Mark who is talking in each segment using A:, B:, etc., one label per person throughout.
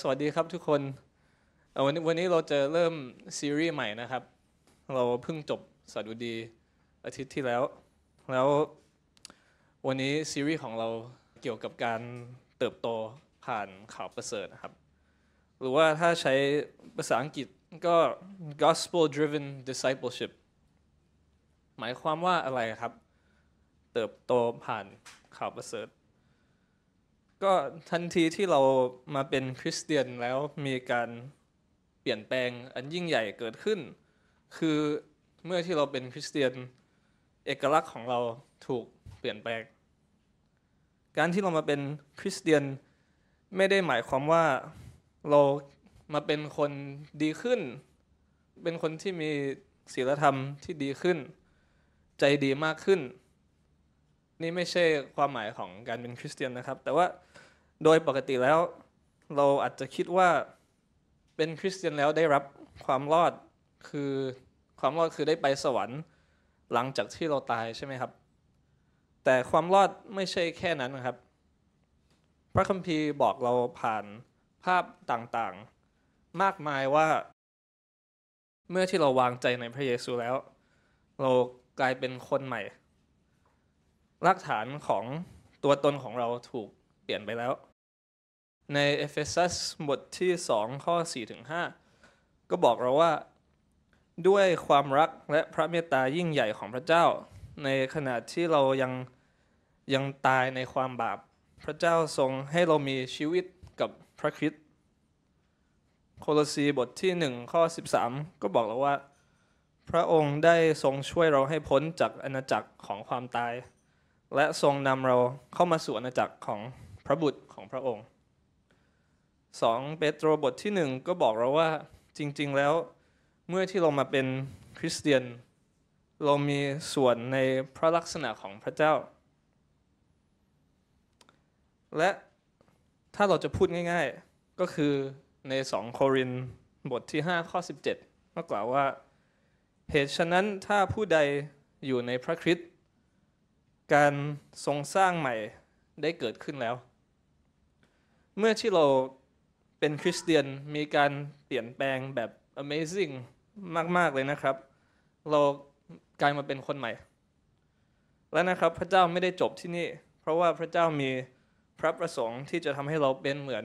A: สวัสดีครับทุกคนวันนี้วันนี้เราจะเริ่มซีรีส์ใหม่นะครับเราเพิ่งจบสดุดีอาทิตย์ที่แล้ว แล้ววันนี้ซีรีส์ของเราเกี่ยวกับการเติบโตผ่านข่าวประเสริฐนะครับหรือว่าถ้าใช้ภาษาอังกฤษก็ gospel driven discipleship หมายความว่าอะไรครับ เติบโตผ่านข่าวประเสริฐก็ทันทีที่เรามาเป็นคริสเตียนแล้วมีการเปลี่ยนแปลงอันยิ่งใหญ่เกิดขึ้น คือเมื่อที่เราเป็นคริสเตียนเอกลักษณ์ของเราถูกเปลี่ยนแปลง การที่เรามาเป็นคริสเตียน ไม่ได้หมายความว่าเรามาเป็นคนดีขึ้น เป็นคนที่มีศีลธรรมที่ดีขึ้น ใจดีมากขึ้น นี่ไม่ใช่ความหมายของการเป็นคริสเตียนนะครับแต่ว่าโดยปกติแล้วเราอาจจะคิดว่าเป็นคริสเตียนแล้วได้รับความรอดคือความรอดคือได้ไปสวรรค์หลังจากที่เราตายใช่ไหมครับ แต่ความรอดไม่ใช่แค่นั้นนะครับ พระคัมภีร์บอกเราผ่านภาพต่างๆ มากมายว่า เมื่อที่เราวางใจในพระเยซูแล้ว เรากลายเป็นคนใหม่ รากฐานของตัวตนของเราถูกเปลี่ยนไปแล้วในเอเฟซัสบทที่2ข้อ4ถึง5ก็บอกเราว่า ด้วยความรักและพระเมตตายิ่งใหญ่ของพระเจ้า ในขณะที่เรายังยังตายในความบาปพระเจ้าทรงให้เรามีชีวิตกับพระคริสต์โคลสีบทที่1ข้อ13 ก็บอกเราว่า พระองค์ได้ทรงช่วยเราให้พ้นจากอาณาจักรของความตาย และทรงนำเราเข้ามาสู่อาณาจักรของพระบุตรของพระองค์สองเปโตรบทที่หนึ่งก็บอกเราว่าจริงๆแล้ว เมื่อที่เรามาเป็นคริสเตียนเรามีส่วนในพระลักษณะของพระเจ้า และถ้าเราจะพูดง่าย ๆก็คือใน2โครินบทที่5 ข้อ 17ก็กล่าวว่าเหตุฉะนั้นถ้าผู้ใดอยู่ในพระคริสต์การทรงสร้างใหม่ได้เกิดขึ้นแล้ว เมื่อที่เราเป็นคริสเตียนมีการเปลี่ยนแปลงแบบ Amazing มากๆเลยนะครับเรากลายมาเป็นคนใหม่ และนะครับพระเจ้าไม่ได้จบที่นี่ เพราะว่าพระเจ้ามีพระประสงค์ที่จะทำให้เราเป็นเหมือน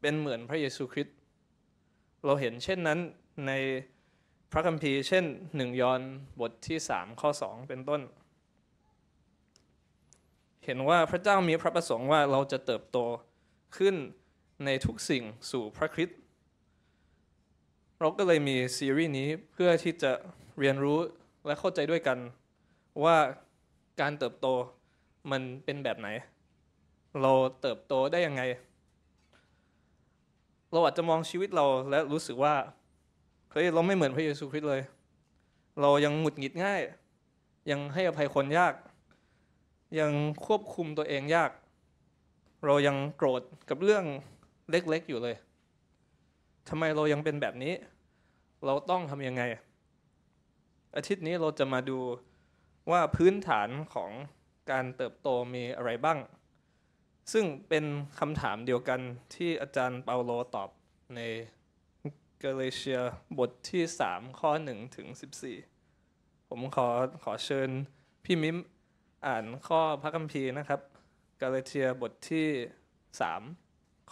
A: เป็นเหมือนพระเยซูคริสต์เราเห็นเช่นนั้นในพระคัมภีร์เช่นหนึ่งยอห์นบทที่3ข้อ2เป็นต้น เห็นว่าพระเจ้ามีพระประสงค์ว่าเราจะเติบโตขึ้นในทุกสิ่งสู่พระคริสต์เราก็เลยมีซีรีส์นี้เพื่อที่จะเรียนรู้และเข้าใจด้วยกันว่าการเติบโตมันเป็นแบบไหน เราเติบโตได้ยังไง เราอาจจะมองชีวิตเราและรู้สึกว่าเฮ้ยเราไม่เหมือนพระเยซูคริสต์เลย เรายังหงุดหงิดง่าย ยังให้อภัยคนยาก ยังควบคุมตัวเองยาก เรายังโกรธกับเรื่องเล็กๆอยู่เลยทำไมเรายังเป็นแบบนี้ เราต้องทำยังไง อาทิตย์นี้เราจะมาดูว่าพื้นฐานของการเติบโตมีอะไรบ้าง ซึ่งเป็นคำถามเดียวกันที่อาจารย์เปาโลตอบในกาเลเชียบทที่ 3 ข้อ1ถึง14 ผมขอขอเชิญ พี่มิมอ่านข้อพระคัมภีร์นะครับกาเลเชียบทที่3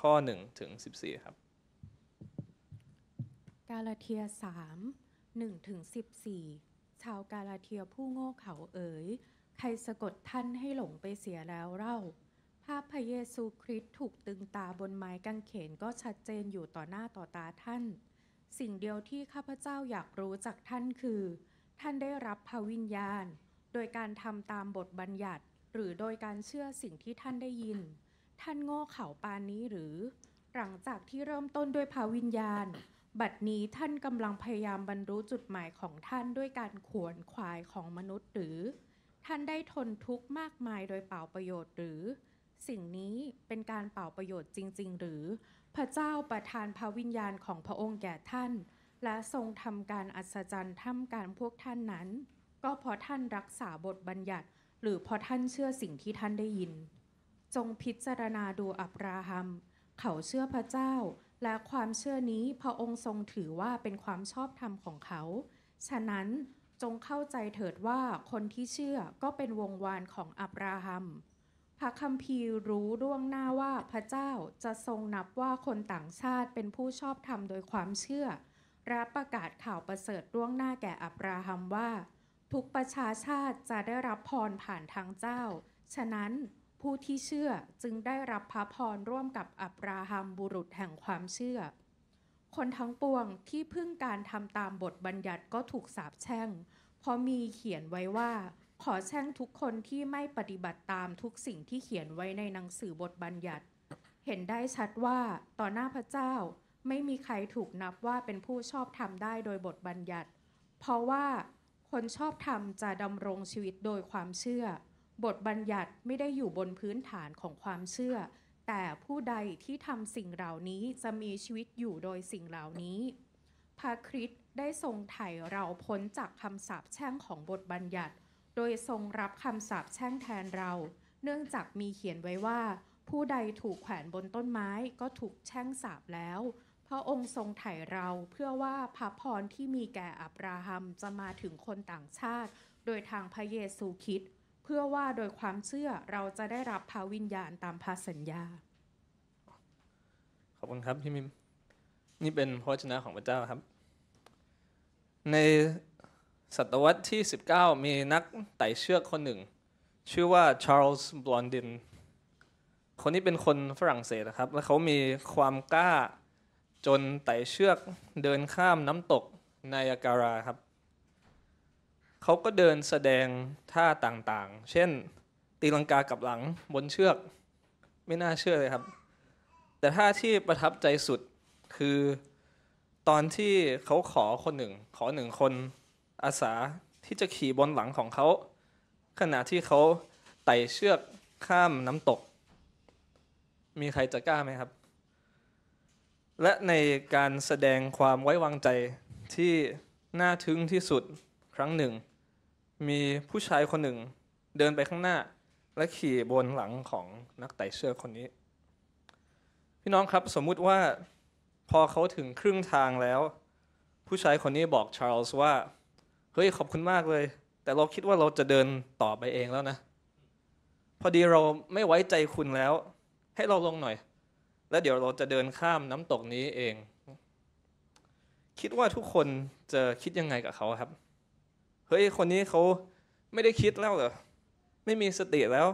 A: ข้อ 1 ถึง 14 ครับ
B: กาลาเทีย 3 1ถึง14 ชาวกาลาเทียผู้โง่เขลาเอ๋ย ใครสะกดท่านให้หลงไปเสียแล้วเล่าภาพพระเยซูคริสต์ถูกตึงตาบนไม้กางเขนก็ชัดเจนอยู่ต่อหน้าต่อตาท่าน สิ่งเดียวที่ข้าพเจ้าอยากรู้จากท่านคือ ท่านได้รับพระวิญญาณ โดยการทำตามบทบัญญัติหรือโดยการเชื่อสิ่งที่ท่านได้ยินท่านโง่เขลาปานนี้หรือ หลังจากที่เริ่มต้นด้วยภาวิญญาณ บัดนี้ท่านกำลังพยายามบรรลุจุดหมายของท่านด้วยการขวนขวายของมนุษย์หรือ ท่านได้ทนทุกข์มากมายโดยเปล่าประโยชน์หรือ สิ่งนี้เป็นการเปล่าประโยชน์จริง ๆ หรือ พระเจ้าประทานพระวิญญาณของพระองค์แก่ท่าน และทรงทำการอัศจรรย์ท่ามกลางพวกท่านนั้น ก็เพราะท่านรักษาบทบัญญัติ หรือเพราะท่านเชื่อสิ่งที่ท่านได้ยินจงพิจารณาดูอับราฮัม เขาเชื่อพระเจ้า และความเชื่อนี้พระองค์ทรงถือว่าเป็นความชอบธรรมของเขา ฉะนั้น จงเข้าใจเถิดว่าคนที่เชื่อก็เป็นวงวานของอับราฮัมพระคัมภีร์รู้ร่วงหน้าว่าพระเจ้าจะทรงนับว่าคนต่างชาติเป็นผู้ชอบธรรมโดยความเชื่อรัะประกาศข่าวประเสริฐร่วงหน้าแก่อับราฮัมว่า ทุกประชาชาติจะได้รับพรผ่านทางเจ้า ฉะนั้นผู้ที่เชื่อจึงได้รับพระพรร่วมกับอับราฮัมบุรุษแห่งความเชื่อ คนทั้งปวงที่พึ่งการทำตามบทบัญญัติก็ถูกสาปแช่ง เพราะมีเขียนไว้ว่า ขอแช่งทุกคนที่ไม่ปฏิบัติตามทุกสิ่งที่เขียนไว้ในหนังสือบทบัญญัติ เห็นได้ชัดว่าต่อหน้าพระเจ้าไม่มีใครถูกนับว่าเป็นผู้ชอบธรรมได้โดยบทบัญญัติ เพราะว่าคนชอบธรรมจะดำรงชีวิตโดยความเชื่อบทบัญญัติไม่ได้อยู่บนพื้นฐานของความเชื่อ แต่ผู้ใดที่ทำสิ่งเหล่านี้จะมีชีวิตอยู่โดยสิ่งเหล่านี้ พระคริสต์ได้ทรงไถ่เราพ้นจากคำสาปแช่งของบทบัญญัติ โดยทรงรับคำสาปแช่งแทนเรา เนื่องจากมีเขียนไว้ว่าผู้ใดถูกแขวนบนต้นไม้ก็ถูกแช่งสาปแล้ว พระองค์ทรงไถ่เราเพื่อว่าพระพรที่มีแก่อับราฮัมจะมาถึงคนต่างชาติ โดยทางพระเยซูคริสต์เพื่อว่าโดยความเชื่อเราจะได้รับพาวิญญาณตามพาสัญญา
A: ขอบคุณครับพี่มิมนี่เป็นพระชนะของพระเจ้าครับ ในศตวรรษที่ 19 มีนักไต่เชือกคนหนึ่ง ชื่อว่าชาร์ลส์บลอนดินคนนี้เป็นคนฝรั่งเศสครับ และเขามีความกล้าจนไต่เชือกเดินข้ามน้ำตกไนอยาการาครับเขาก็เดินแสดงท่าต่างๆ เช่นตีลังกากับหลังบนเชือก ไม่น่าเชื่อเลยครับ แต่ท่าที่ประทับใจสุดคือ ตอนที่เขาขอคนหนึ่ง ขอหนึ่งคน อาสาที่จะขี่บนหลังของเขา ขณะที่เขาไต่เชือกข้ามน้ำตก มีใครจะกล้าไหมครับ และในการแสดงความไว้วางใจที่น่าทึ่งที่สุดครั้งหนึ่งมีผู้ชายคนหนึ่งเดินไปข้างหน้า และขี่บนหลังของนักไต่เชือกคนนี้ พี่น้องครับสมมุติว่า พอเขาถึงครึ่งทางแล้ว ผู้ชายคนนี้บอกชาร์ลส์ว่าเฮ้ยขอบคุณมากเลย แต่เราคิดว่าเราจะเดินต่อไปเองแล้วนะพอดีเราไม่ไว้ใจคุณแล้ว ให้เราลงหน่อย แล้วเดี๋ยวเราจะเดินข้ามน้ำตกนี้เอง คิดว่าทุกคนจะคิดยังไงกับเขาครับเฮ้ย คนนี้เขาไม่ได้คิดแล้วเหรอไม่มีสติแล้ว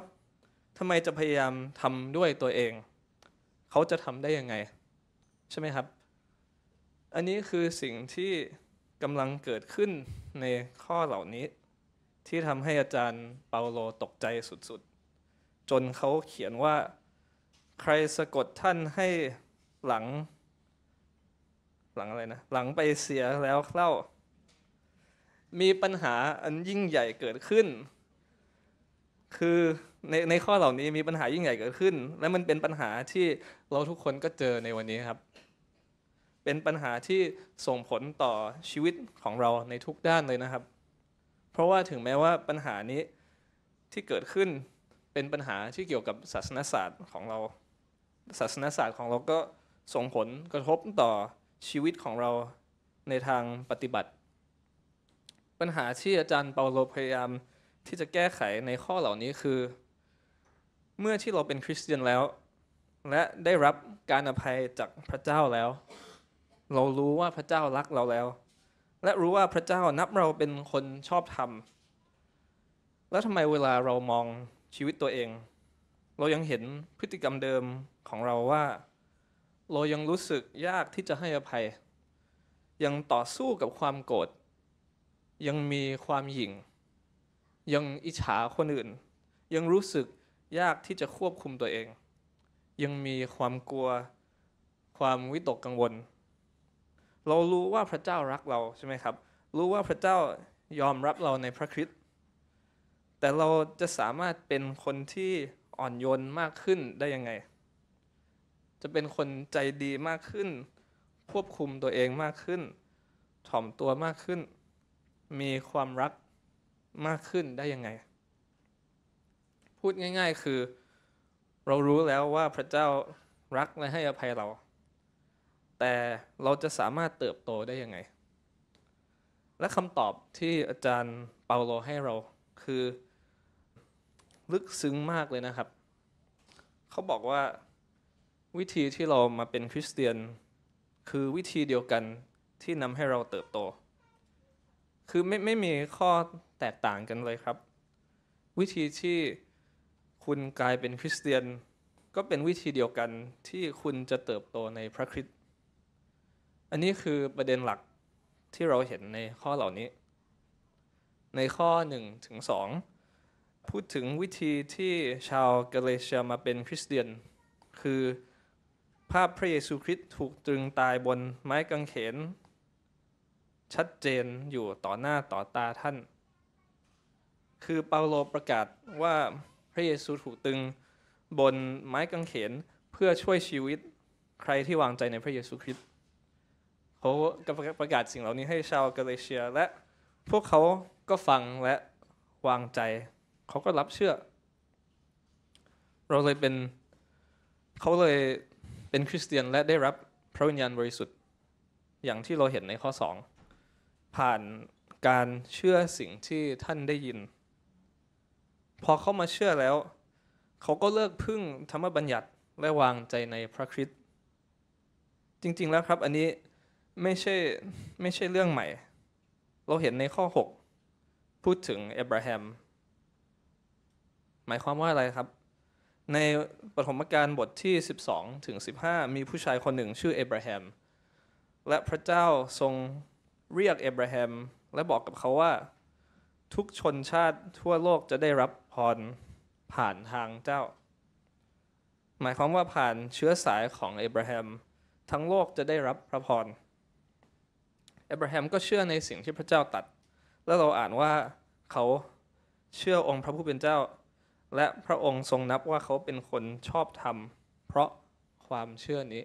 A: ทำไมจะพยายามทำด้วยตัวเอง เขาจะทำได้ยังไง ใช่ไหมครับ อันนี้คือสิ่งที่กำลังเกิดขึ้นในข้อเหล่านี้ ที่ทำให้อาจารย์เปาโลตกใจสุดๆ จนเขาเขียนว่า ใครสะกดท่านให้หลัง หลังอะไรนะ หลังไปเสียแล้วเล่ามีปัญหาอันยิ่งใหญ่เกิดขึ้น คือในในข้อเหล่านี้มีปัญหายิ่งใหญ่เกิดขึ้น และมันเป็นปัญหาที่เราทุกคนก็เจอในวันนี้ครับ เป็นปัญหาที่ส่งผลต่อชีวิตของเราในทุกด้านเลยนะครับ เพราะว่าถึงแม้ว่าปัญหานี้ที่เกิดขึ้น เป็นปัญหาที่เกี่ยวกับศาสนศาสตร์ของเรา ศาสนศาสตร์ของเราก็ส่งผลกระทบต่อชีวิตของเราในทางปฏิบัติปัญหาที่อาจารย์เปาโลพยายามที่จะแก้ไขในข้อเหล่านี้คือ เมื่อที่เราเป็นคริสเตียนแล้ว และได้รับการอภัยจากพระเจ้าแล้ว เรารู้ว่าพระเจ้ารักเราแล้ว และรู้ว่าพระเจ้านับเราเป็นคนชอบธรรม แล้วทำไมเวลาเรามองชีวิตตัวเอง เรายังเห็นพฤติกรรมเดิมของเราว่า เรายังรู้สึกยากที่จะให้อภัย ยังต่อสู้กับความโกรธยังมีความหยิ่ง ยังอิจฉาคนอื่น ยังรู้สึกยากที่จะควบคุมตัวเอง ยังมีความกลัวความวิตกกังวล เรารู้ว่าพระเจ้ารักเราใช่ไหมครับ รู้ว่าพระเจ้ายอมรับเราในพระคริสต์แต่เราจะสามารถเป็นคนที่อ่อนโยนมากขึ้นได้ยังไง จะเป็นคนใจดีมากขึ้น ควบคุมตัวเองมากขึ้นถ่อมตัวมากขึ้นมีความรักมากขึ้นได้ยังไง พูดง่ายๆ คือเรารู้แล้วว่าพระเจ้ารักและให้อภัยเรา แต่เราจะสามารถเติบโตได้ยังไง และคำตอบที่อาจารย์เปาโลให้เราคือ ลึกซึ้งมากเลยนะครับ เขาบอกว่าวิธีที่เรามาเป็นคริสเตียน คือวิธีเดียวกันที่นำให้เราเติบโตคือไม่ไม่มีข้อแตกต่างกันเลยครับ วิธีที่คุณกลายเป็นคริสเตียน ก็เป็นวิธีเดียวกันที่คุณจะเติบโตในพระคริสต์อันนี้คือประเด็นหลักที่เราเห็นในข้อเหล่านี้ ในข้อ1ถึง2พูดถึงวิธีที่ชาวกาเลเชียมาเป็นคริสเตียน คือภาพพระเยซูคริสต์ถูกตรึงตายบนไม้กางเขนชัดเจนอยู่ต่อหน้าต่อตาท่าน คือเปาโลประกาศว่าพระเยซูถูกตึงบนไม้กางเขนเพื่อช่วยชีวิตใครที่วางใจในพระเยซูคริสต์ เขาประกาศสิ่งเหล่านี้ให้ชาวกาเลเชียและพวกเขาก็ฟังและวางใจเขาก็รับเชื่อ เราเลยเป็นเขาเลยเป็นคริสเตียนและได้รับพระวิญญาณบริสุทธิ์ อย่างที่เราเห็นในข้อสองผ่านการเชื่อสิ่งที่ท่านได้ยิน พอเขามาเชื่อแล้ว เขาก็เลิกพึ่งธรรมบัญญัติและวางใจในพระคริสต์จริงๆแล้วครับอันนี้ไม่ใช่ไม่ใช่เรื่องใหม่ เราเห็นในข้อ 6 พูดถึงเอบราฮัมหมายความว่าอะไรครับ ในปฐมกาลบทที่ 12ถึง15 มีผู้ชายคนหนึ่งชื่อเอบราฮัมและพระเจ้าทรงเรียกเอบราฮัมและบอกกับเขาว่า ทุกชนชาติทั่วโลกจะได้รับพร ผ่านทางเจ้า หมายความว่าผ่านเชื้อสายของเอบราฮัมทั้งโลกจะได้รับพระพรเอบราฮัมก็เชื่อในสิ่งที่พระเจ้าตัด แล้วเราอ่านว่าเขาเชื่อองค์พระผู้เป็นเจ้า และพระองค์ทรงนับว่าเขาเป็นคนชอบธรรม เพราะความเชื่อนี้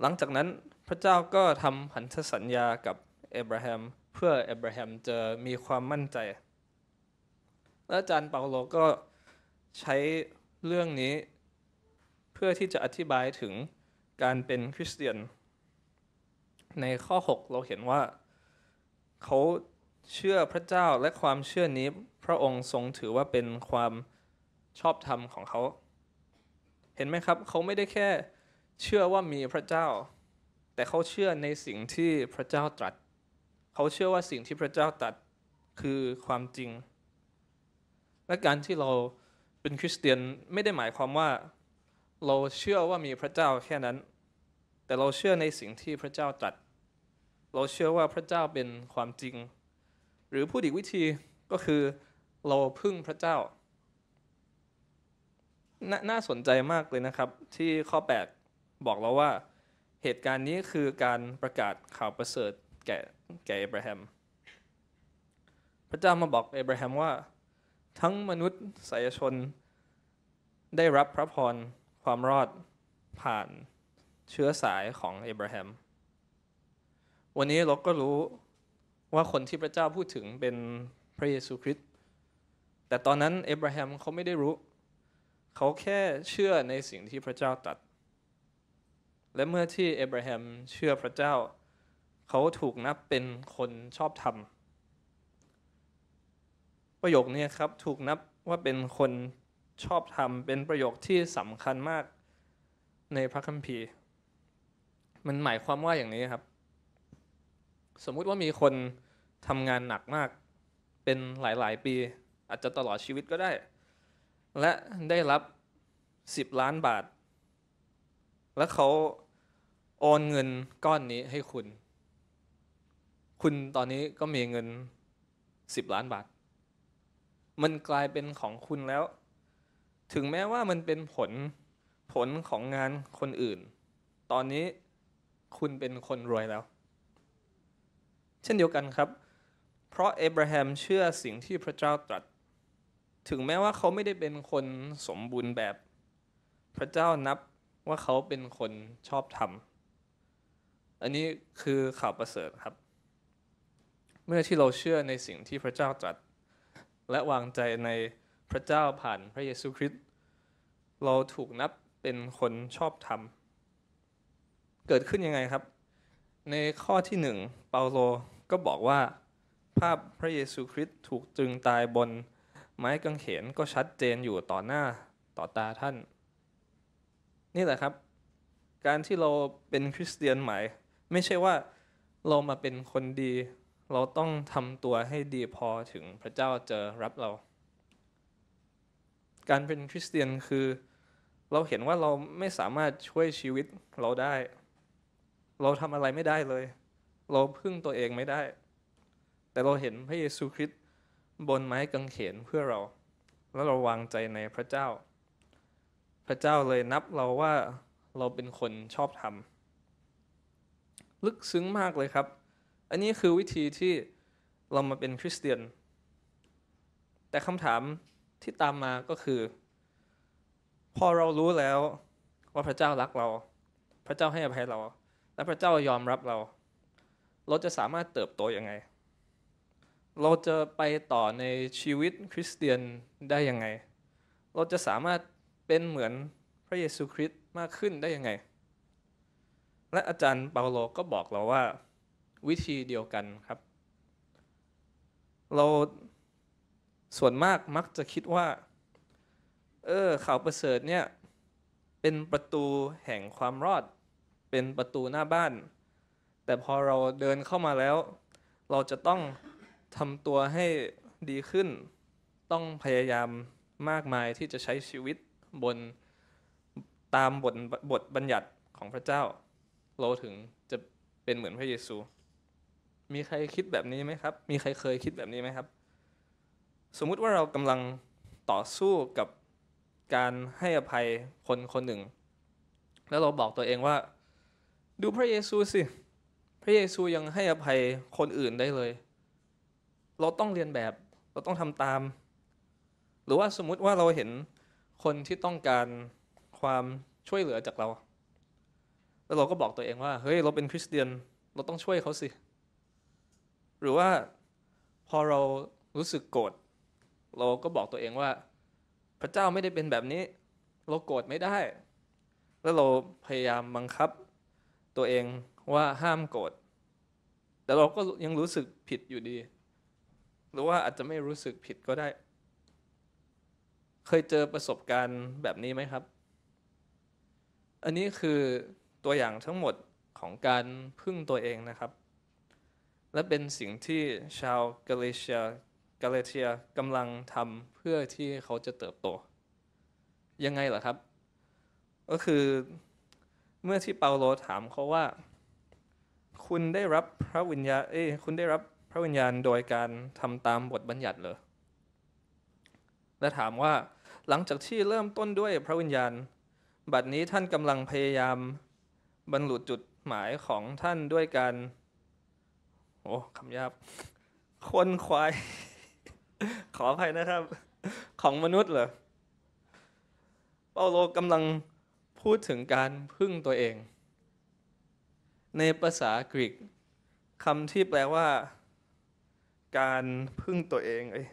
A: หลังจากนั้นระเจ้าก็ทำพันธสัญญากับเอบราฮัมเพื่อเอบราฮัมจะมีความมั่นใจ และอาจารย์เปาโลก็ใช้เรื่องนี้เพื่อที่จะอธิบายถึงการเป็นคริสเตียน ในข้อ 6 เราเห็นว่าเขาเชื่อพระเจ้าและความเชื่อนี้พระองค์ทรงถือว่าเป็นความชอบธรรมของเขาเห็นไหมครับเขาไม่ได้แค่เชื่อว่ามีพระเจ้าแต่เขาเชื่อในสิ่งที่พระเจ้าตรัสเขาเชื่อว่าสิ่งที่พระเจ้าตรัสคือความจริง และการที่เราเป็นคริสเตียนไม่ได้หมายความว่า เราเชื่อว่ามีพระเจ้าแค่นั้น แต่เราเชื่อในสิ่งที่พระเจ้าตรัส เราเชื่อว่าพระเจ้าเป็นความจริง หรือพูดอีกวิธีก็คือ เราพึ่งพระเจ้านน่าสนใจมากเลยนะครับที่ข้อ8บอกเราว่าเหตุการณ์นี้คือการประกาศข่าวประเสริฐแก่แก่เอบราฮัมพระเจ้ามาบอกเอบราฮัมว่า ทั้งมนุษย์สายชน ได้รับพระพรความรอด ผ่านเชื้อสายของเอบราฮัมวันนี้เราก็รู้ว่าคนที่พระเจ้าพูดถึงเป็นพระเยซูคริสต์ แต่ตอนนั้นเอบราฮัมเขาไม่ได้รู้ เขาแค่เชื่อในสิ่งที่พระเจ้าตรัสและเมื่อที่เอบราฮัมเชื่อพระเจ้า เขาถูกนับเป็นคนชอบธรรม ประโยคนี้ครับ ถูกนับว่าเป็นคนชอบธรรม เป็นประโยคที่สำคัญมากในพระคัมภีร์ มันหมายความว่าอย่างนี้ครับ สมมุติว่ามีคนทำงานหนักมาก เป็นหลายๆปีอาจจะตลอดชีวิตก็ได้ และได้รับ 10 ล้านบาทแล้วเขาโอนเงินก้อนนี้ให้คุณ คุณตอนนี้ก็มีเงินสิบล้านบาท มันกลายเป็นของคุณแล้ว ถึงแม้ว่ามันเป็นผลผลของงานคนอื่น ตอนนี้คุณเป็นคนรวยแล้ว เช่นเดียวกันครับ เพราะเอบราฮัมเชื่อสิ่งที่พระเจ้าตรัส ถึงแม้ว่าเขาไม่ได้เป็นคนสมบูรณ์แบบพระเจ้านับว่าเขาเป็นคนชอบทำ อันนี้คือข่าวประเสริฐครับ เมื่อที่เราเชื่อในสิ่งที่พระเจ้าตรัสและวางใจในพระเจ้าผ่านพระเยซูคริสต์ เราถูกนับเป็นคนชอบธรรม เกิดขึ้นยังไงครับ ในข้อที่หนึ่งเปาโลก็บอกว่า ภาพพระเยซูคริสต์ถูกจึงตายบนไม้กางเขนก็ชัดเจนอยู่ต่อหน้าต่อตาท่านนี่แหละครับ การที่เราเป็นคริสเตียนใหม่ ไม่ใช่ว่าเรามาเป็นคนดี เราต้องทำตัวให้ดีพอถึงพระเจ้าจะรับเรา การเป็นคริสเตียนคือเราเห็นว่าเราไม่สามารถช่วยชีวิตเราได้ เราทำอะไรไม่ได้เลย เราพึ่งตัวเองไม่ได้ แต่เราเห็นพระเยซูคริสต์บนไม้กางเขนเพื่อเรา แล้วเราวางใจในพระเจ้าพระเจ้าเลยนับเราว่าเราเป็นคนชอบทำลึกซึ้งมากเลยครับ อันนี้คือวิธีที่เรามาเป็นคริสเตียน แต่คำถามที่ตามมาก็คือ พอเรารู้แล้วว่าพระเจ้ารักเรา พระเจ้าให้อภัยเรา และพระเจ้ายอมรับเรา เราจะสามารถเติบโตยังไง เราจะไปต่อในชีวิตคริสเตียนได้ยังไง เราจะสามารถเป็นเหมือนพระเยซูคริสต์มากขึ้นได้ยังไง และอาจารย์เปาโลก็บอกเราว่าวิธีเดียวกันครับ เราส่วนมากมักจะคิดว่า เออ ข่าวประเสริฐเนี่ยเป็นประตูแห่งความรอด เป็นประตูหน้าบ้าน แต่พอเราเดินเข้ามาแล้ว เราจะต้องทำตัวให้ดีขึ้น ต้องพยายามมากมายที่จะใช้ชีวิตบนตามบทบทบัญญัติของพระเจ้า เราถึงจะเป็นเหมือนพระเยซู มีใครคิดแบบนี้ไหมครับ มีใครเคยคิดแบบนี้ไหมครับ สมมุติว่าเรากำลังต่อสู้กับการให้อภัยคนคนหนึ่ง แล้วเราบอกตัวเองว่า ดูพระเยซูสิ พระเยซูยังให้อภัยคนอื่นได้เลย เราต้องเรียนแบบเราต้องทำตาม หรือว่าสมมุติว่าเราเห็นคนที่ต้องการความช่วยเหลือจากเรา แล้วเราก็บอกตัวเองว่าเฮ้ยเราเป็นคริสเตียนเราต้องช่วยเขาสิหรือว่าพอเรารู้สึกโกรธเราก็บอกตัวเองว่า พระเจ้าไม่ได้เป็นแบบนี้เราโกรธไม่ได้ แล้วเราพยายามบังคับตัวเองว่าห้ามโกรธแต่เราก็ยังรู้สึกผิดอยู่ดี หรือว่าอาจจะไม่รู้สึกผิดก็ได้เคยเจอประสบการณ์แบบนี้ไหมครับ อันนี้คือตัวอย่างทั้งหมดของการพึ่งตัวเองนะครับ และเป็นสิ่งที่ชาวกาเลเชียกาเลเชียกำลังทำเพื่อที่เขาจะเติบโต ยังไงเหรอครับ ก็คือเมื่อที่เปาโลถามเขาว่า คุณได้รับพระวิญญาเอ้คุณได้รับพระวิญญาณโดยการทำตามบทบัญญัติเหรอและถามว่าหลังจากที่เริ่มต้นด้วยพระวิญญาณ บัดนี้ท่านกำลังพยายาม บรรลุจุดหมายของท่านด้วยการโอ้คำยาบคนควายขออภัยนะครับ ของมนุษย์เหรอเปาโลกำลังพูดถึงการพึ่งตัวเอง ในภาษากรีกคำที่แปลว่า การพึ่งตัวเองเอ้ย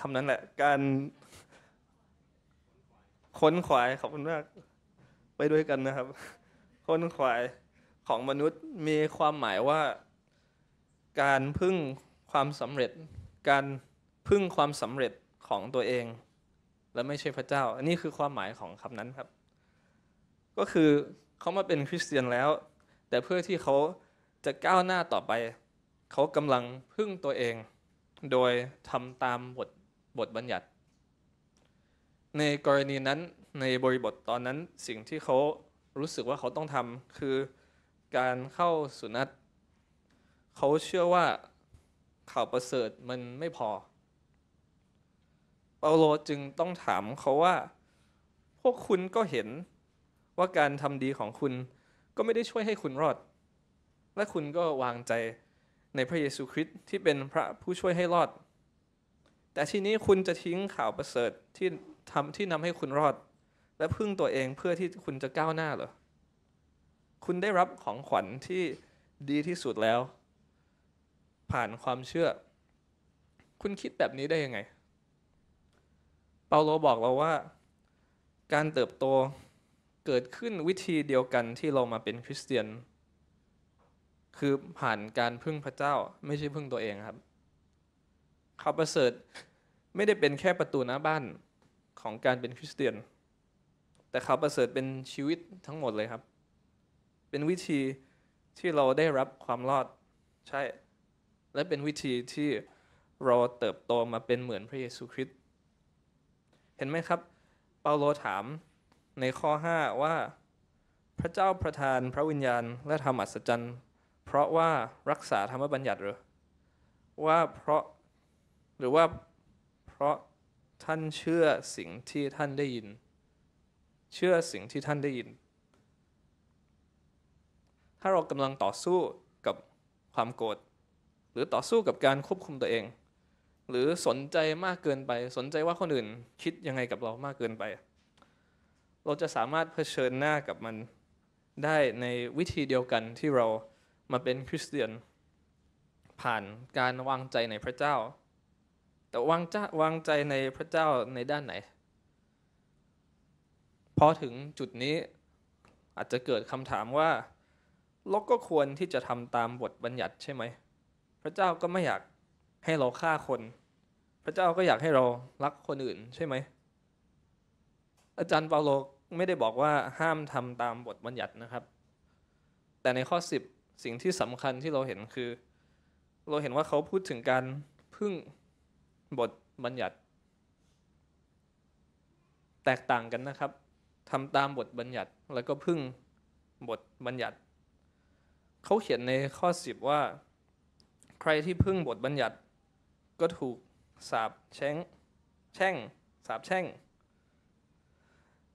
A: คำนั้นแหละการค้นขวายขอบคุณมากไปด้วยกันนะครับค้นขวายของมนุษย์มีความหมายว่าการพึ่งความสำเร็จ การพึ่งความสำเร็จของตัวเอง และไม่ใช่พระเจ้า อันนี้คือความหมายของคำนั้นครับ ก็คือเขามาเป็นคริสเตียนแล้ว แต่เพื่อที่เขาจะก้าวหน้าต่อไปเขากำลังพึ่งตัวเองโดยทำตามบทบทบัญญัติ ในกรณีนั้นในบริบทตอนนั้นสิ่งที่เขารู้สึกว่าเขาต้องทำคือการเข้าสุนัตเขาเชื่อว่าข่าวประเสริฐมันไม่พอ เปาโลจึงต้องถามเขาว่า พวกคุณก็เห็นว่าการทำดีของคุณก็ไม่ได้ช่วยให้คุณรอด และคุณก็วางใจในพระเยซูคริสต์ที่เป็นพระผู้ช่วยให้รอด แต่ทีนี้คุณจะทิ้งข่าวประเสริฐที่ทำที่นำให้คุณรอด และพึ่งตัวเองเพื่อที่คุณจะก้าวหน้าเหรอคุณได้รับของขวัญที่ดีที่สุดแล้ว ผ่านความเชื่อ คุณคิดแบบนี้ได้ยังไง เปาโลบอกเราว่า การเติบโตเกิดขึ้นวิธีเดียวกันที่เรามาเป็นคริสเตียนคือผ่านการพึ่งพระเจ้าไม่ใช่พึ่งตัวเองครับ เขาประเสริฐไม่ได้เป็นแค่ประตูหน้าบ้านของการเป็นคริสเตียน แต่เขาประเสริฐเป็นชีวิตทั้งหมดเลยครับ เป็นวิธีที่เราได้รับความรอดใช่ และเป็นวิธีที่เราเติบโตมาเป็นเหมือนพระเยซูคริสต์เห็นไหมครับ เปาโลถามในข้อ 5 ว่า พระเจ้าประทานพระวิญญาณและทำอัศจรรย์เพราะว่ารักษาธรรมบัญญัติหรือว่าเพราะหรือว่าเพราะท่านเชื่อสิ่งที่ท่านได้ยิน เชื่อสิ่งที่ท่านได้ยิน ถ้าเรากำลังต่อสู้กับความโกรธหรือต่อสู้กับการควบคุมตัวเอง หรือสนใจมากเกินไป สนใจว่าคนอื่นคิดยังไงกับเรามากเกินไป เราจะสามารถเผชิญหน้ากับมันได้ในวิธีเดียวกันที่เรามาเป็นคริสเตียน ผ่านการวางใจในพระเจ้า แต่วางใจวางใจในพระเจ้าในด้านไหนพอถึงจุดนี้อาจจะเกิดคำถามว่าเราก็ควรที่จะทำตามบทบัญญัติใช่ไหมพระเจ้าก็ไม่อยากให้เราฆ่าคน พระเจ้าก็อยากให้เรารักคนอื่นใช่ไหมอาจารย์เปาโลไม่ได้บอกว่าห้ามทำตามบทบัญญัตินะครับ แต่ในข้อ 10สิ่งที่สำคัญที่เราเห็นคือ เราเห็นว่าเขาพูดถึงการพึ่งบทบัญญัติ แตกต่างกันนะครับทำตามบทบัญญัติแล้วก็พึ่งบทบัญญัติ เขาเขียนในข้อสิบว่าใครที่พึ่งบทบัญญัติ ก็ถูกสาบแช่งแช่งสาบแช่ง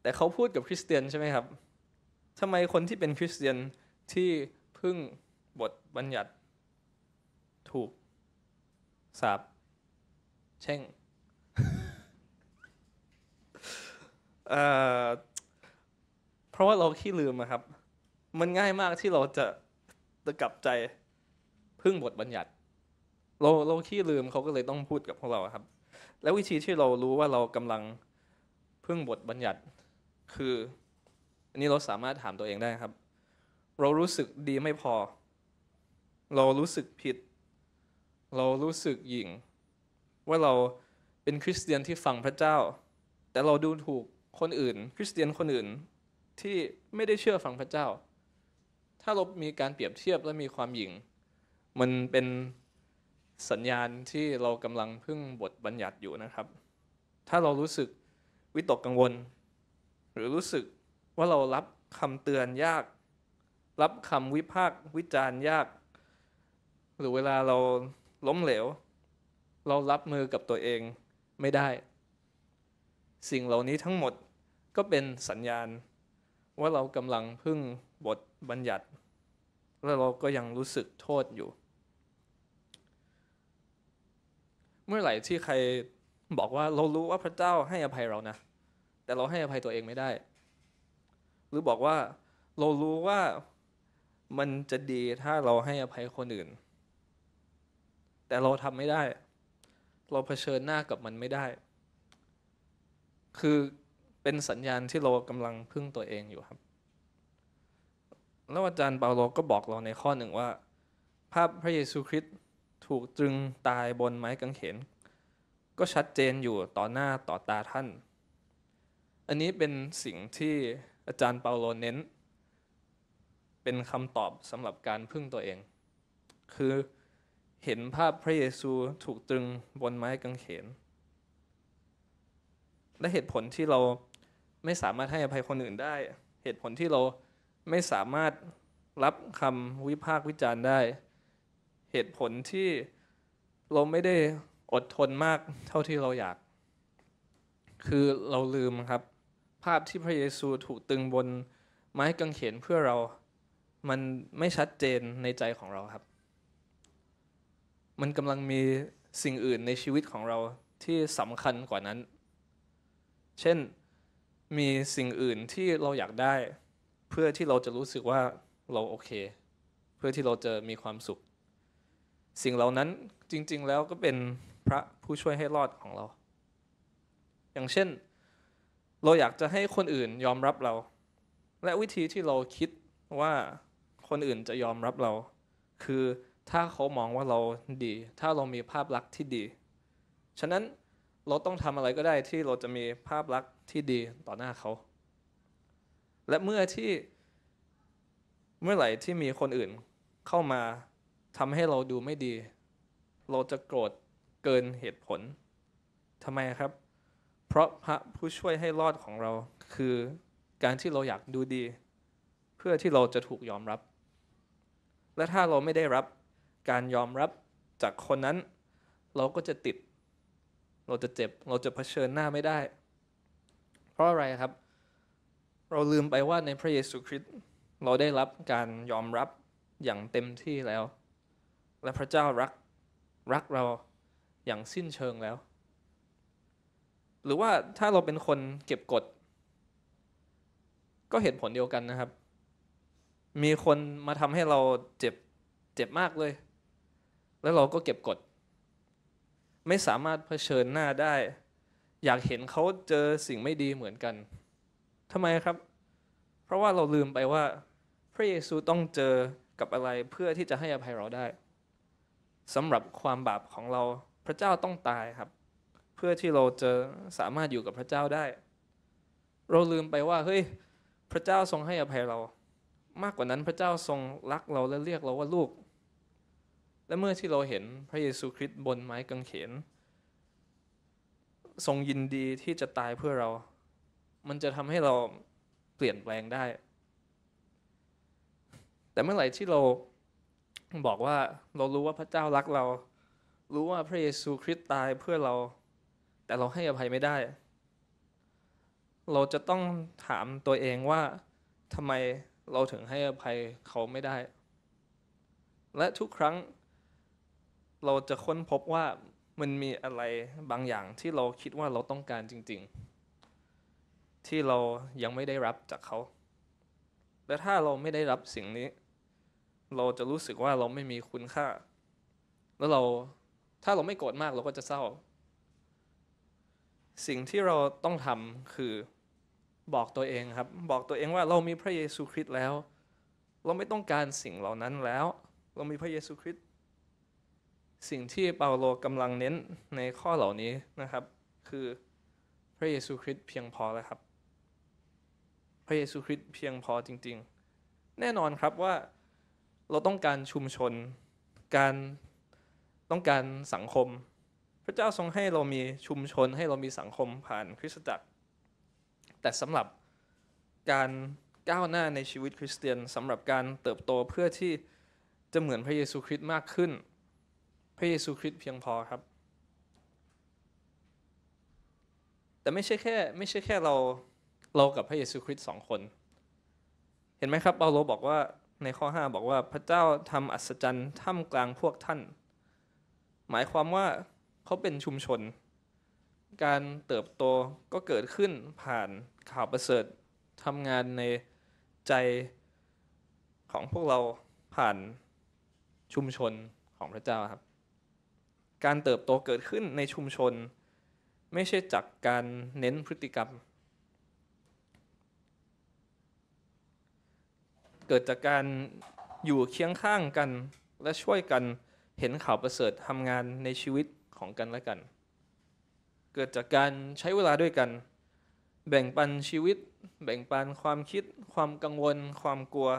A: แต่เขาพูดกับคริสเตียนใช่ไหมครับทำไมคนที่เป็นคริสเตียนที่พึ่งบทบัญญัติถูกสาบเช่งเพราะว่าเราขี้ลืมครับ มันง่ายมากที่เราจะจะกลับใจพึ่งบทบัญญัติเราเราขี้ลืมเขาก็เลยต้องพูดกับพวกเราครับ แล้ววิธีที่เรารู้ว่าเรากำลังพึ่งบทบัญญัติคืออันนี้เราสามารถถามตัวเองได้ครับเรารู้สึกดีไม่พอ เรารู้สึกผิด เรารู้สึกหยิ่งว่าเราเป็นคริสเตียนที่ฟังพระเจ้า แต่เราดูถูกคนอื่น คริสเตียนคนอื่นที่ไม่ได้เชื่อฟังพระเจ้า ถ้าเรามีการเปรียบเทียบและมีความหยิ่ง มันเป็นสัญญาณที่เรากำลังพึ่งบทบัญญัติอยู่นะครับ ถ้าเรารู้สึกวิตกกังวล หรือรู้สึกว่าเรารับคำเตือนยากรับคำวิพากษ์วิจารณ์ยาก หรือเวลาเราล้มเหลว เรารับมือกับตัวเองไม่ได้ สิ่งเหล่านี้ทั้งหมดก็เป็นสัญญาณว่าเรากำลังพึ่งบทบัญญัติ และเราก็ยังรู้สึกโทษอยู่ เมื่อไหร่ที่ใครบอกว่าเรารู้ว่าพระเจ้าให้อภัยเรานะแต่เราให้อภัยตัวเองไม่ได้ หรือบอกว่าเรารู้ว่ามันจะดีถ้าเราให้อภัยคนอื่น แต่เราทำไม่ได้ เราเผชิญหน้ากับมันไม่ได้ คือเป็นสัญญาณที่เรากำลังพึ่งตัวเองอยู่ครับ แล้วอาจารย์เปาโลก็บอกเราในข้อหนึ่งว่า ภาพพระเยซูคริสต์ถูกตรึงตายบนไม้กางเขน ก็ชัดเจนอยู่ต่อหน้าต่อตาท่าน อันนี้เป็นสิ่งที่อาจารย์เปาโลเน้นเป็นคำตอบสำหรับการพึ่งตัวเอง คือเห็นภาพพระเยซูถูกตรึงบนไม้กางเขน และเหตุผลที่เราไม่สามารถให้อภัยคนอื่นได้ เหตุผลที่เราไม่สามารถรับคำวิพากษ์วิจารณ์ได้ เหตุผลที่เราไม่ได้อดทนมากเท่าที่เราอยาก คือเราลืมครับ ภาพที่พระเยซูถูกตึงบนไม้กางเขนเพื่อเรามันไม่ชัดเจนในใจของเราครับ มันกำลังมีสิ่งอื่นในชีวิตของเราที่สำคัญกว่านั้น เช่น มีสิ่งอื่นที่เราอยากได้ เพื่อที่เราจะรู้สึกว่าเราโอเค เพื่อที่เราจะมีความสุข สิ่งเหล่านั้นจริง ๆแล้วก็เป็นพระผู้ช่วยให้รอดของเรา อย่างเช่น เราอยากจะให้คนอื่นยอมรับเรา และวิธีที่เราคิดว่าคนอื่นจะยอมรับเรา คือถ้าเขามองว่าเราดี ถ้าเรามีภาพลักษณ์ที่ดี ฉะนั้นเราต้องทำอะไรก็ได้ที่เราจะมีภาพลักษณ์ที่ดีต่อหน้าเขา และเมื่อที่เมื่อไหร่ที่มีคนอื่นเข้ามาทำให้เราดูไม่ดี เราจะโกรธเกินเหตุผลทำไมครับ เพราะพระผู้ช่วยให้รอดของเราคือการที่เราอยากดูดี เพื่อที่เราจะถูกยอมรับและถ้าเราไม่ได้รับการยอมรับจากคนนั้น เราก็จะติด เราจะเจ็บ เราจะเผชิญหน้าไม่ได้ เพราะอะไรครับ เราลืมไปว่าในพระเยซูคริสต์เราได้รับการยอมรับอย่างเต็มที่แล้ว และพระเจ้ารักรักเราอย่างสิ้นเชิงแล้ว หรือว่าถ้าเราเป็นคนเก็บกดก็เหตุผลเดียวกันนะครับมีคนมาทำให้เราเจ็บเจ็บมากเลย แล้วเราก็เก็บกดไม่สามารถเผชิญหน้าได้ อยากเห็นเขาเจอสิ่งไม่ดีเหมือนกัน ทำไมครับ เพราะว่าเราลืมไปว่า พระเยซูต้องเจอกับอะไรเพื่อที่จะให้อภัยเราได้สำหรับความบาปของเราพระเจ้าต้องตายครับ เพื่อที่เราจะสามารถอยู่กับพระเจ้าได้ เราลืมไปว่าเฮ้ยพระเจ้าทรงให้อภัยเรามากกว่านั้นพระเจ้าทรงรักเราและเรียกเราว่าลูก และเมื่อที่เราเห็นพระเยซูคริสต์บนไม้กางเขน ทรงยินดีที่จะตายเพื่อเรา มันจะทำให้เราเปลี่ยนแปลงได้ แต่เมื่อไหร่ที่เราบอกว่าเรารู้ว่าพระเจ้ารักเรารู้ว่าพระเยซูคริสต์ตายเพื่อเรา แต่เราให้อภัยไม่ได้ เราจะต้องถามตัวเองว่าทำไมเราถึงให้อภัยเขาไม่ได้ และทุกครั้ง เราจะค้นพบว่ามันมีอะไรบางอย่างที่เราคิดว่าเราต้องการจริง ๆ ที่เรายังไม่ได้รับจากเขา และถ้าเราไม่ได้รับสิ่งนี้ เราจะรู้สึกว่าเราไม่มีคุณค่า แล้วเราถ้าเราไม่โกรธมากเราก็จะเศร้า สิ่งที่เราต้องทำคือบอกตัวเองครับบอกตัวเองว่าเรามีพระเยซูคริสต์แล้ว เราไม่ต้องการสิ่งเหล่านั้นแล้ว เรามีพระเยซูคริสต์สิ่งที่เปาโลกำลังเน้นในข้อเหล่านี้นะครับ คือพระเยซูคริสต์เพียงพอแล้วครับ พระเยซูคริสต์เพียงพอจริง ๆ แน่นอนครับว่าเราต้องการชุมชนการต้องการสังคม พระเจ้าทรงให้เรามีชุมชนให้เรามีสังคมผ่านคริสตจักรแต่สำหรับการก้าวหน้าในชีวิตคริสเตียนสำหรับการเติบโตเพื่อที่จะเหมือนพระเยซูคริสต์มากขึ้น พระเยซูคริสต์เพียงพอครับ แต่ไม่ใช่แค่ไม่ใช่แค่เราเรากับพระเยซูคริสต์สองคน เห็นไหมครับเปาโลบอกว่าในข้อ 5 บอกว่าพระเจ้าทำอัศจรรย์ท่ามกลางพวกท่าน หมายความว่าเขาเป็นชุมชนการเติบโตก็เกิดขึ้นผ่านข่าวประเสริฐทำงานในใจของพวกเราผ่านชุมชนของพระเจ้าครับ การเติบโตเกิดขึ้นในชุมชน ไม่ใช่จากการเน้นพฤติกรรม เกิดจากการอยู่เคียงข้างกันและช่วยกันเห็นข่าวประเสริฐทำงานในชีวิตของกันและกันเกิดจากการใช้เวลาด้วยกัน แบ่งปันชีวิต แบ่งปันความคิด ความกังวล ความกลัว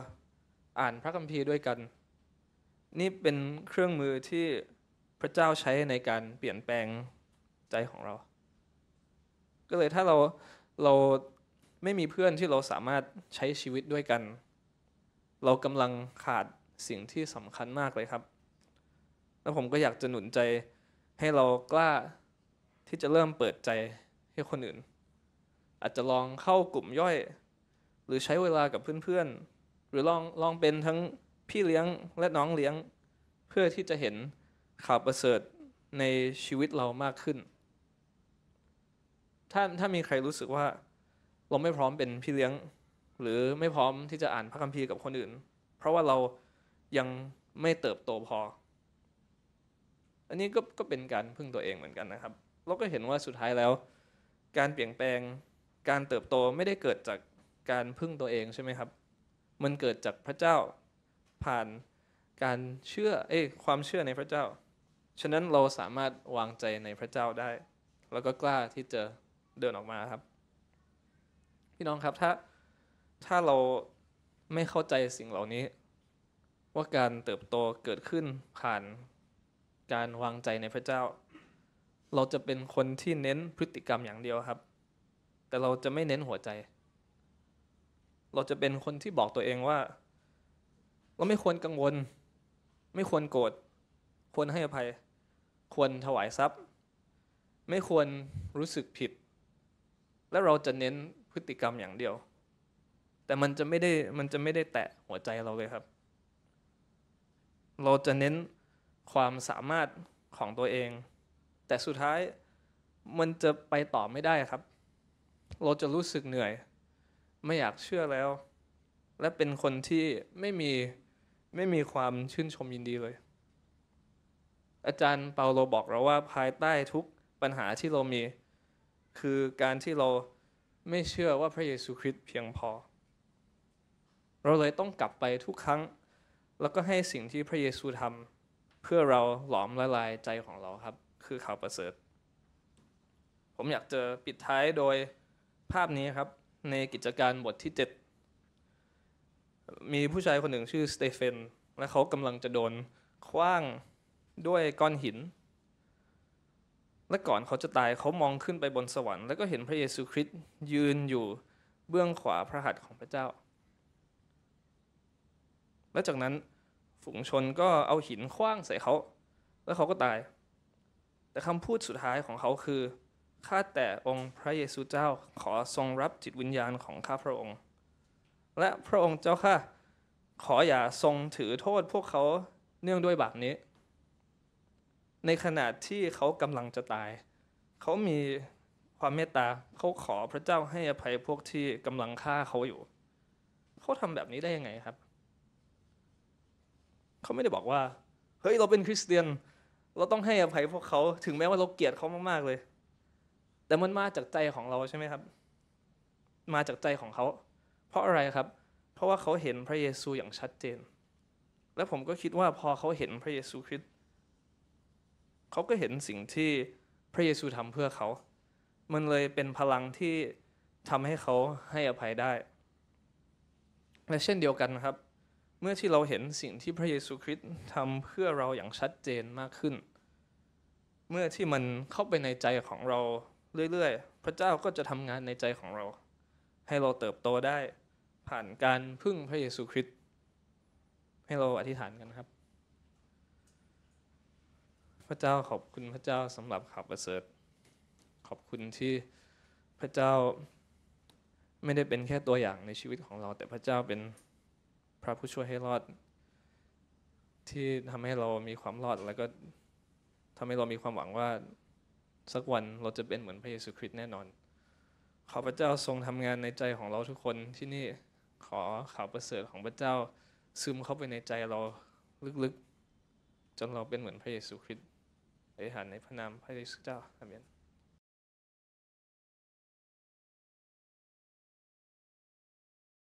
A: อ่านพระคัมภีร์ด้วยกัน นี่เป็นเครื่องมือที่พระเจ้าใช้ในการเปลี่ยนแปลงใจของเรา ก็เลยถ้าเราเราไม่มีเพื่อนที่เราสามารถใช้ชีวิตด้วยกัน เรากำลังขาดสิ่งที่สำคัญมากเลยครับ แล้วผมก็อยากจะหนุนใจให้เรากล้าที่จะเริ่มเปิดใจให้คนอื่น อาจจะลองเข้ากลุ่มย่อย หรือใช้เวลากับเพื่อนๆ หรือลองลองเป็นทั้งพี่เลี้ยงและน้องเลี้ยง เพื่อที่จะเห็นข่าวประเสริฐในชีวิตเรามากขึ้น ถ้าถ้ามีใครรู้สึกว่าเราไม่พร้อมเป็นพี่เลี้ยง หรือไม่พร้อมที่จะอ่านพระคัมภีร์กับคนอื่น เพราะว่าเรายังไม่เติบโตพอ อันนี้ก็ก็เป็นการพึ่งตัวเองเหมือนกันนะครับเราก็เห็นว่าสุดท้ายแล้ว การเปลี่ยนแปลง การเติบโตไม่ได้เกิดจากการพึ่งตัวเองใช่ไหมครับ มันเกิดจากพระเจ้า ผ่านการเชื่อเอ้ความเชื่อในพระเจ้าฉะนั้นเราสามารถวางใจในพระเจ้าได้ แล้วก็กล้าที่จะเดินออกมาครับพี่น้องครับถ้าถ้าเราไม่เข้าใจสิ่งเหล่านี้ ว่าการเติบโตเกิดขึ้นผ่าน การวางใจในพระเจ้าเราจะเป็นคนที่เน้นพฤติกรรมอย่างเดียวครับ แต่เราจะไม่เน้นหัวใจ เราจะเป็นคนที่บอกตัวเองว่าเราไม่ควรกังวล ไม่ควรโกรธควรให้อภัย ควรถวายทรัพย์ ไม่ควรรู้สึกผิด และเราจะเน้นพฤติกรรมอย่างเดียว แต่มันจะไม่ได้มันจะไม่ได้แตะหัวใจเราเลยครับ เราจะเน้นความสามารถของตัวเองแต่สุดท้ายมันจะไปต่อไม่ได้ครับ เราจะรู้สึกเหนื่อยไม่อยากเชื่อแล้ว และเป็นคนที่ไม่มีไม่มีความชื่นชมยินดีเลย อาจารย์เปาโลบอกเราว่าภายใต้ทุกปัญหาที่เรามี คือการที่เราไม่เชื่อว่าพระเยซูคริสต์เพียงพอ เราเลยต้องกลับไปทุกครั้ง แล้วก็ให้สิ่งที่พระเยซูทำเพื่อเราหลอมละลายใจของเราครับคือข่าวประเสริฐ ผมอยากจะปิดท้ายโดยภาพนี้ครับในกิจการบทที่ 7 มีผู้ชายคนหนึ่งชื่อสเตเฟน และเขากำลังจะโดนคว้างด้วยก้อนหิน และก่อนเขาจะตายเขามองขึ้นไปบนสวรรค์แล้วก็เห็นพระเยซูคริสต์ยืนอยู่เบื้องขวาพระหัตถ์ของพระเจ้า และจากนั้นฝูงชนก็เอาหินคว้างใส่เขา แล้วเขาก็ตายแต่คำพูดสุดท้ายของเขาคือ ข้าแต่องค์พระเยซูเจ้าขอทรงรับจิตวิญญาณของข้าพระองค์ และพระองค์เจ้าข้าขออย่าทรงถือโทษพวกเขาเนื่องด้วยบาปนี้ ในขณะที่เขากำลังจะตาย เขามีความเมตตา เขาขอพระเจ้าให้อภัยพวกที่กำลังฆ่าเขาอยู่ เขาทำแบบนี้ได้ยังไงครับ เขาไม่ได้บอกว่า เฮ้ยเราเป็นคริสเตียนเราต้องให้อภัยพวกเขาถึงแม้ว่าเราเกลียดเขามากๆเลย แต่มันมาจากใจของเราใช่ไหมครับ มาจากใจของเขา เพราะอะไรครับ เพราะว่าเขาเห็นพระเยซูอย่างชัดเจน และผมก็คิดว่าพอเขาเห็นพระเยซูคริสต์เขาก็เห็นสิ่งที่พระเยซูทำเพื่อเขา มันเลยเป็นพลังที่ทำให้เขาให้อภัยได้ และเช่นเดียวกันครับเมื่อที่เราเห็นสิ่งที่พระเยซูคริสต์ทำเพื่อเราอย่างชัดเจนมากขึ้น เมื่อที่มันเข้าไปในใจของเราเรื่อยๆ พระเจ้าก็จะทำงานในใจของเรา ให้เราเติบโตได้ผ่านการพึ่งพระเยซูคริสต์ให้เราอธิษฐานกันครับ พระเจ้าขอบคุณพระเจ้าสำหรับข่าวประเสริฐขอบคุณที่พระเจ้าไม่ได้เป็นแค่ตัวอย่างในชีวิตของเราแต่พระเจ้าเป็นพระผู้ช่วยให้รอดที่ทำให้เรามีความรอดแล้วก็ทำให้เรามีความหวังว่าสักวันเราจะเป็นเหมือนพระเยซูคริสต์แน่นอนขอพระเจ้าทรงทำงานในใจของเราทุกคน ที่นี่ขอข่าวประเสริฐของพระเจ้า ซึมเข้าไปในใจเราลึกๆ จนเราเป็นเหมือนพระเยซูคริสต์ินฐานในพระนามพระเยซูเจ้าอเมน